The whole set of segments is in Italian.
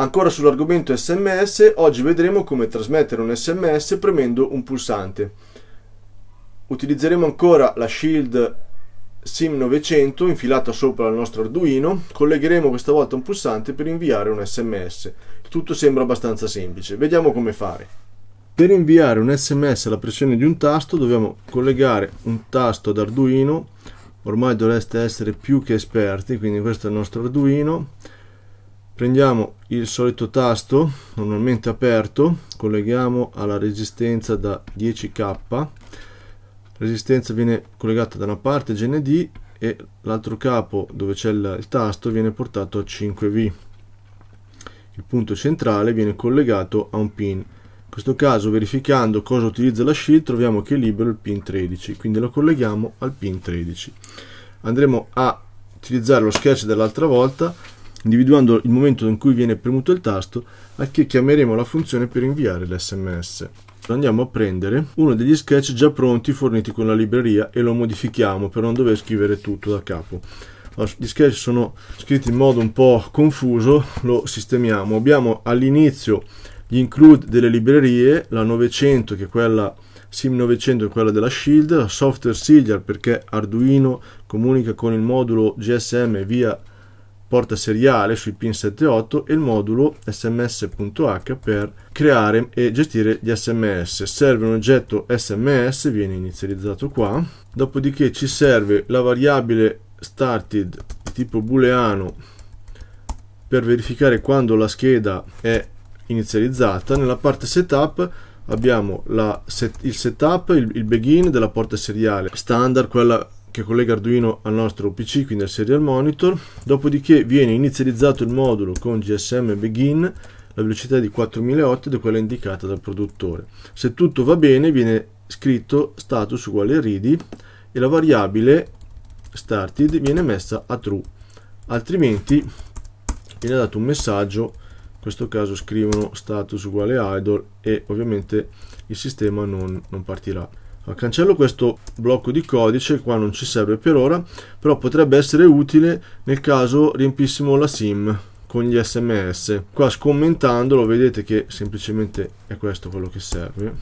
Ancora sull'argomento sms, oggi vedremo come trasmettere un sms premendo un pulsante. Utilizzeremo ancora la Shield SIM900 infilata sopra il nostro Arduino, collegheremo questa volta un pulsante per inviare un sms. Tutto sembra abbastanza semplice, vediamo come fare. Per inviare un sms alla pressione di un tasto dobbiamo collegare un tasto ad Arduino, ormai dovreste essere più che esperti, quindi questo è il nostro Arduino, prendiamo il solito tasto normalmente aperto colleghiamo alla resistenza da 10k resistenza viene collegata da una parte GND e l'altro capo dove c'è il tasto viene portato a 5V il punto centrale viene collegato a un pin in questo caso verificando cosa utilizza la shield troviamo che è libero il pin 13 quindi lo colleghiamo al pin 13 andremo a utilizzare lo sketch dell'altra volta individuando il momento in cui viene premuto il tasto a che chiameremo la funzione per inviare l'SMS. Andiamo a prendere uno degli sketch già pronti forniti con la libreria e lo modifichiamo per non dover scrivere tutto da capo. gli sketch sono scritti in modo un po' confuso, lo sistemiamo. Abbiamo all'inizio gli include delle librerie, la 900 che è quella SIM 900 è quella della Shield, software Silliar perché Arduino comunica con il modulo GSM via porta seriale sui pin 78 e il modulo sms.h per creare e gestire gli sms. Serve un oggetto sms, viene inizializzato qua, dopodiché ci serve la variabile started tipo booleano per verificare quando la scheda è inizializzata. Nella parte setup abbiamo set, il setup, il, il begin della porta seriale standard, quella che collega Arduino al nostro PC, quindi al serial monitor, dopodiché viene inizializzato il modulo con GSM begin, la velocità di 4008 ed è quella indicata dal produttore. Se tutto va bene viene scritto status uguale a ready e la variabile started viene messa a true, altrimenti viene dato un messaggio in questo caso scrivono status uguale idle e ovviamente il sistema non, non partirà cancello questo blocco di codice qua non ci serve per ora però potrebbe essere utile nel caso riempissimo la sim con gli sms qua scommentandolo vedete che semplicemente è questo quello che serve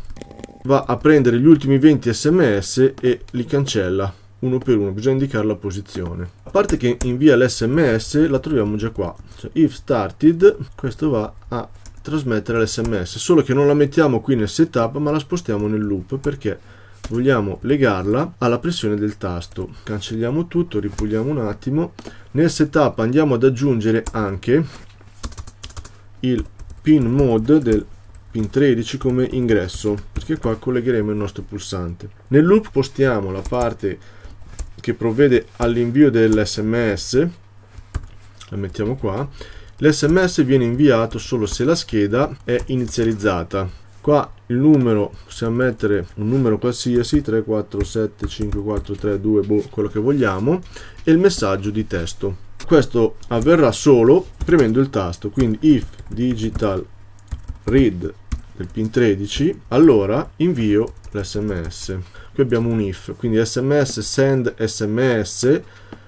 va a prendere gli ultimi 20 sms e li cancella uno per uno bisogna indicare la posizione a parte che invia l'sms la troviamo già qua cioè, if started questo va a trasmettere l'sms solo che non la mettiamo qui nel setup ma la spostiamo nel loop perché vogliamo legarla alla pressione del tasto cancelliamo tutto ripuliamo un attimo nel setup andiamo ad aggiungere anche il pin mode del pin 13 come ingresso perché qua collegheremo il nostro pulsante nel loop postiamo la parte che provvede all'invio dell'sms la mettiamo qua l'sms viene inviato solo se la scheda è inizializzata qua il numero possiamo mettere un numero qualsiasi 347543, boh, quello che vogliamo e il messaggio di testo questo avverrà solo premendo il tasto quindi if digital read del pin 13 allora invio l'sms qui abbiamo un if quindi sms send sms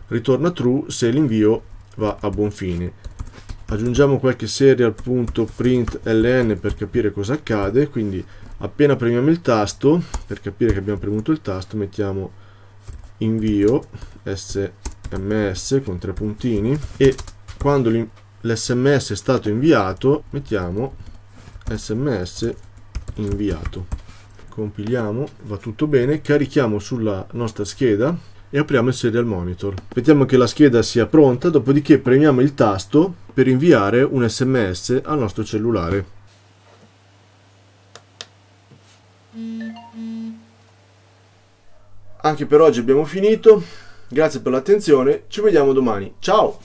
ritorna true se l'invio va a buon fine aggiungiamo qualche serie al punto print ln per capire cosa accade quindi appena premiamo il tasto per capire che abbiamo premuto il tasto mettiamo invio sms con tre puntini e quando l'sms è stato inviato mettiamo sms inviato compiliamo va tutto bene carichiamo sulla nostra scheda e apriamo il serial monitor aspettiamo che la scheda sia pronta dopodiché premiamo il tasto per inviare un sms al nostro cellulare. Anche per oggi abbiamo finito, grazie per l'attenzione, ci vediamo domani, ciao!